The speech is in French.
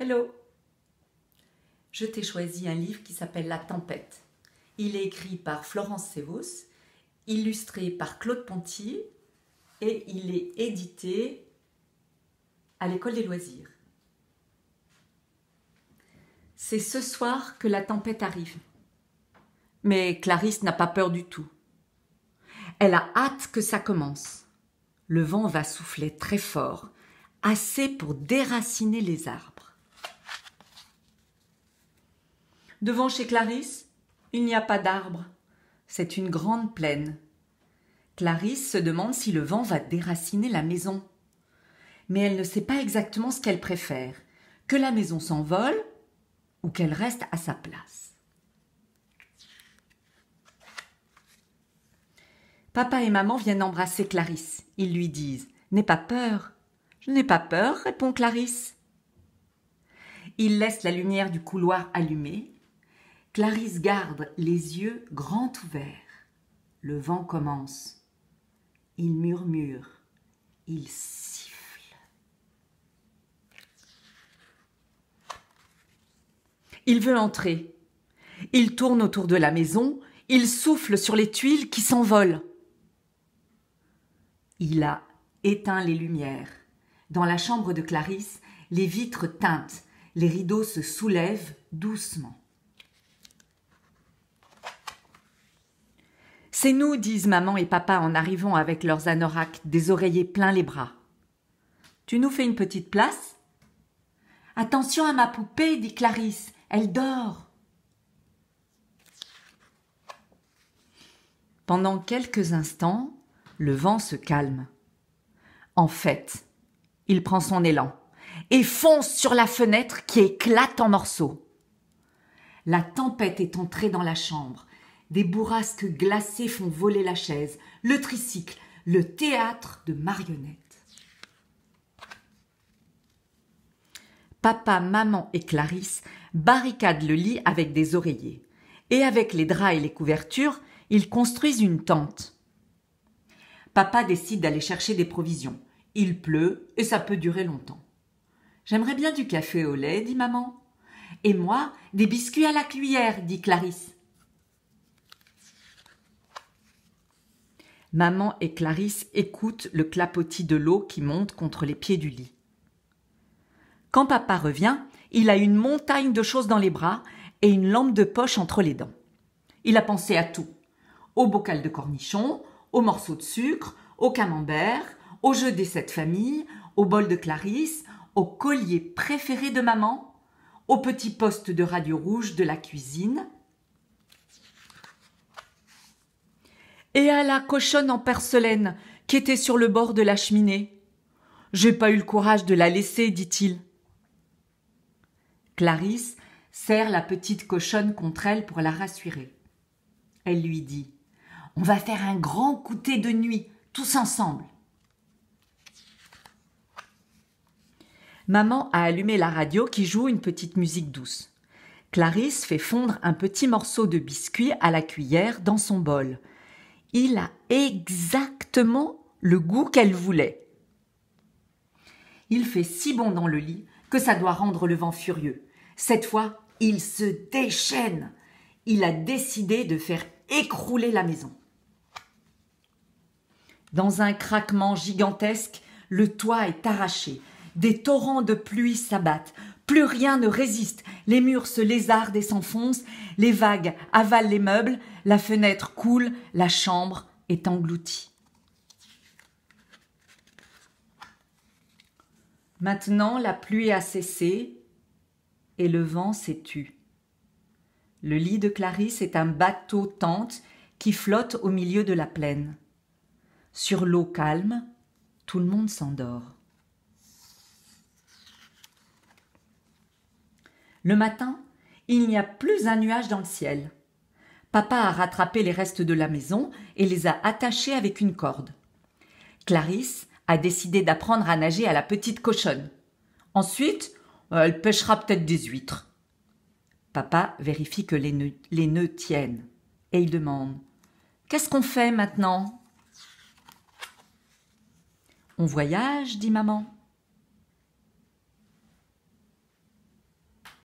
Hello Je t'ai choisi un livre qui s'appelle La Tempête. Il est écrit par Florence Sévos, illustré par Claude Ponty et il est édité à l'École des loisirs. C'est ce soir que la tempête arrive. Mais Clarisse n'a pas peur du tout. Elle a hâte que ça commence. Le vent va souffler très fort, assez pour déraciner les arbres. Devant chez Clarisse, il n'y a pas d'arbres. C'est une grande plaine. Clarisse se demande si le vent va déraciner la maison. Mais elle ne sait pas exactement ce qu'elle préfère que la maison s'envole ou qu'elle reste à sa place. Papa et maman viennent embrasser Clarisse. Ils lui disent N'aie pas peur. Je n'ai pas peur, répond Clarisse. Ils laissent la lumière du couloir allumée Clarisse garde les yeux grands ouverts. Le vent commence. Il murmure. Il siffle. Il veut entrer. Il tourne autour de la maison. Il souffle sur les tuiles qui s'envolent. Il a éteint les lumières. Dans la chambre de Clarisse, les vitres tintent, les rideaux se soulèvent doucement. C'est nous, disent maman et papa en arrivant avec leurs anoraks, des oreillers plein les bras. Tu nous fais une petite place Attention à ma poupée, dit Clarisse, elle dort. Pendant quelques instants, le vent se calme. En fait, il prend son élan et fonce sur la fenêtre qui éclate en morceaux. La tempête est entrée dans la chambre. Des bourrasques glacées font voler la chaise, le tricycle, le théâtre de marionnettes. Papa, maman et Clarisse barricadent le lit avec des oreillers. Et avec les draps et les couvertures, ils construisent une tente. Papa décide d'aller chercher des provisions. Il pleut et ça peut durer longtemps. J'aimerais bien du café au lait, dit maman. Et moi, des biscuits à la cuillère, dit Clarisse. Maman et Clarisse écoutent le clapotis de l'eau qui monte contre les pieds du lit. Quand papa revient, il a une montagne de choses dans les bras et une lampe de poche entre les dents. Il a pensé à tout. Au bocal de cornichons, au morceau de sucre, au camembert, au jeu des sept familles, au bol de Clarisse, au collier préféré de maman, au petit poste de radio rouge de la cuisine, et à la cochonne en percelaine qui était sur le bord de la cheminée. J'ai pas eu le courage de la laisser, dit-il. Clarisse serre la petite cochonne contre elle pour la rassurer. Elle lui dit On va faire un grand goûter de nuit, tous ensemble. Maman a allumé la radio qui joue une petite musique douce. Clarisse fait fondre un petit morceau de biscuit à la cuillère dans son bol il a exactement le goût qu'elle voulait. Il fait si bon dans le lit que ça doit rendre le vent furieux. Cette fois, il se déchaîne. Il a décidé de faire écrouler la maison. Dans un craquement gigantesque, le toit est arraché. Des torrents de pluie s'abattent. Plus rien ne résiste. Les murs se lézardent et s'enfoncent, les vagues avalent les meubles, la fenêtre coule, la chambre est engloutie. Maintenant la pluie a cessé et le vent s'est tu. Le lit de Clarisse est un bateau tente qui flotte au milieu de la plaine. Sur l'eau calme, tout le monde s'endort. Le matin, il n'y a plus un nuage dans le ciel. Papa a rattrapé les restes de la maison et les a attachés avec une corde. Clarisse a décidé d'apprendre à nager à la petite cochonne. Ensuite, elle pêchera peut-être des huîtres. Papa vérifie que les nœuds, tiennent et il demande Qu'est-ce qu'on fait maintenant On voyage, dit maman.